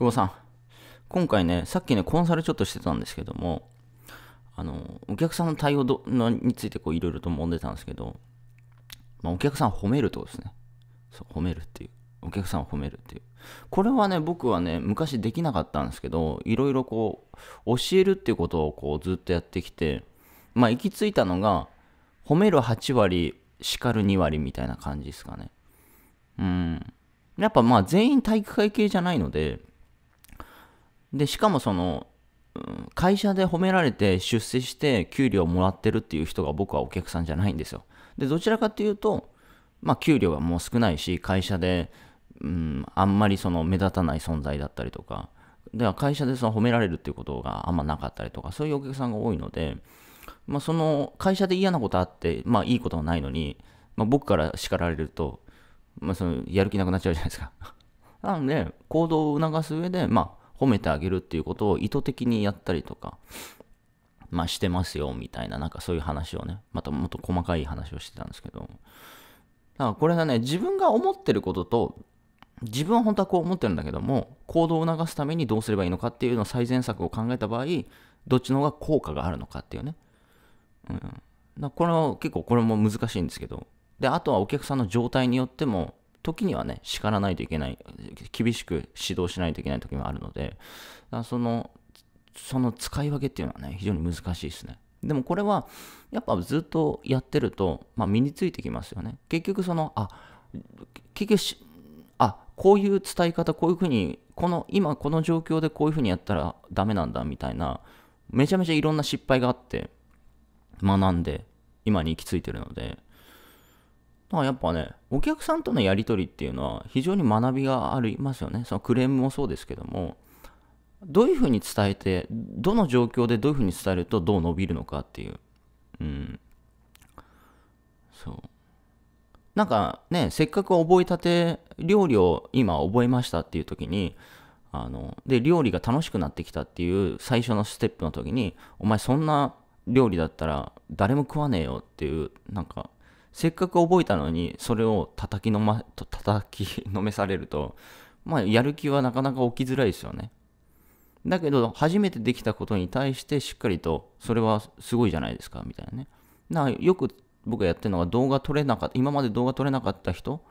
久保さん、今回ね、さっきね、コンサルちょっとしてたんですけども、あの、お客さんの対応どのについてこう、いろいろと揉んでたんですけど、まあ、お客さん褒めるってことですね。そう、褒めるっていう。お客さんを褒めるっていう。これはね、僕はね、昔できなかったんですけど、いろいろこう、教えるっていうことをこう、ずっとやってきて、まあ、行き着いたのが、褒める8割、叱る2割みたいな感じですかね。うん。やっぱまあ、全員体育会系じゃないので、で、しかもその、会社で褒められて出世して給料もらってるっていう人が僕はお客さんじゃないんですよ。で、どちらかっていうと、まあ給料がもう少ないし、会社で、うん、あんまりその目立たない存在だったりとか、では会社でその褒められるっていうことがあんまなかったりとか、そういうお客さんが多いので、まあその会社で嫌なことあって、まあいいことはないのに、まあ僕から叱られると、まあそのやる気なくなっちゃうじゃないですか。なので、行動を促す上で、まあ、褒めてあげるっていうことを意図的にやったりとか、まあしてますよ、みたいな、なんかそういう話をね、またもっと細かい話をしてたんですけど、だからこれがね、自分が思ってることと、自分は本当はこう思ってるんだけども、行動を促すためにどうすればいいのかっていうのを最善策を考えた場合、どっちの方が効果があるのかっていうね。うん。これは結構これも難しいんですけど、で、あとはお客さんの状態によっても、時にはね、叱らないといけない、厳しく指導しないといけない時もあるので、その、その使い分けっていうのはね、非常に難しいですね。でもこれは、やっぱずっとやってると、まあ、身についてきますよね。結局その、あ、結局あ、こういう伝え方、こういうふうに、この、今この状況でこういうふうにやったらダメなんだ、みたいな、めちゃめちゃいろんな失敗があって、学んで、今に行き着いてるので、だからやっぱね、お客さんとのやりとりっていうのは非常に学びがありますよね。そのクレームもそうですけども、どういうふうに伝えて、どの状況でどういうふうに伝えるとどう伸びるのかっていう。うん。そう。なんかね、せっかく覚えたて料理を今覚えましたっていう時に、あの、で、料理が楽しくなってきたっていう最初のステップの時に、お前そんな料理だったら誰も食わねえよっていう、なんかせっかく覚えたのに、それを叩きのま、叩きのめされると、まあ、やる気はなかなか起きづらいですよね。だけど、初めてできたことに対してしっかりと、それはすごいじゃないですか、みたいなね。なよく僕がやってるのが動画撮れなかった、今まで動画撮れなかった人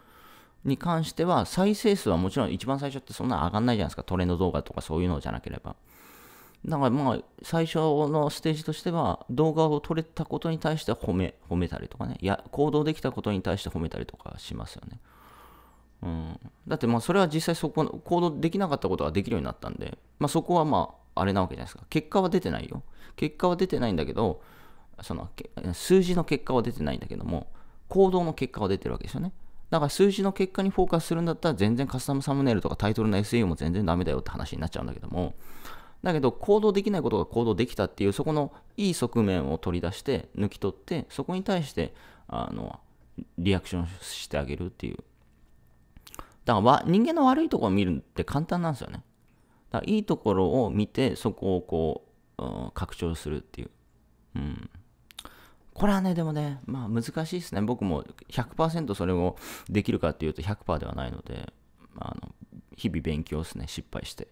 に関しては、再生数はもちろん一番最初ってそんな上がんないじゃないですか、トレンド動画とかそういうのじゃなければ。だからまあ最初のステージとしては動画を撮れたことに対して褒め褒めたりとかねいや行動できたことに対して褒めたりとかしますよね、うん、だってまあそれは実際そこの行動できなかったことができるようになったんで、まあ、そこはまああれなわけじゃないですか結果は出てないよ結果は出てないんだけどその数字の結果は出てないんだけども行動の結果は出てるわけですよねだから数字の結果にフォーカスするんだったら全然カスタムサムネイルとかタイトルの SEO も全然ダメだよって話になっちゃうんだけどもだけど行動できないことが行動できたっていうそこのいい側面を取り出して抜き取ってそこに対してあのリアクションしてあげるっていうだから人間の悪いところを見るって簡単なんですよねだからいいところを見てそこをこう、うん、拡張するっていううんこれはねでもねまあ難しいですね僕も100%それをできるかっていうと100%ではないのであの日々勉強ですね失敗して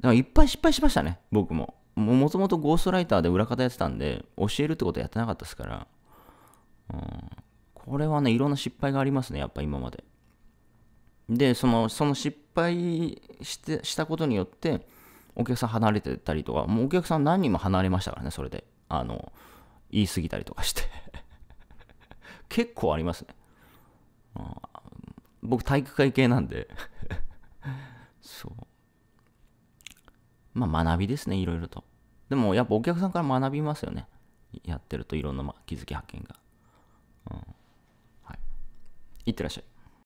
だからいっぱい失敗しましたね、僕も。もともとゴーストライターで裏方やってたんで、教えるってことやってなかったですから。うん、これはね、いろんな失敗がありますね、やっぱ今まで。で、そのその失敗してしたことによって、お客さん離れてたりとか、もうお客さん何人も離れましたからね、それで。あの、言い過ぎたりとかして 結構ありますね。うん、僕、体育会系なんで そう。まあ、学びですね、いろいろと。でも、やっぱお客さんから学びますよね。やってるといろんな気づき発見が。うん。はい。いってらっしゃい。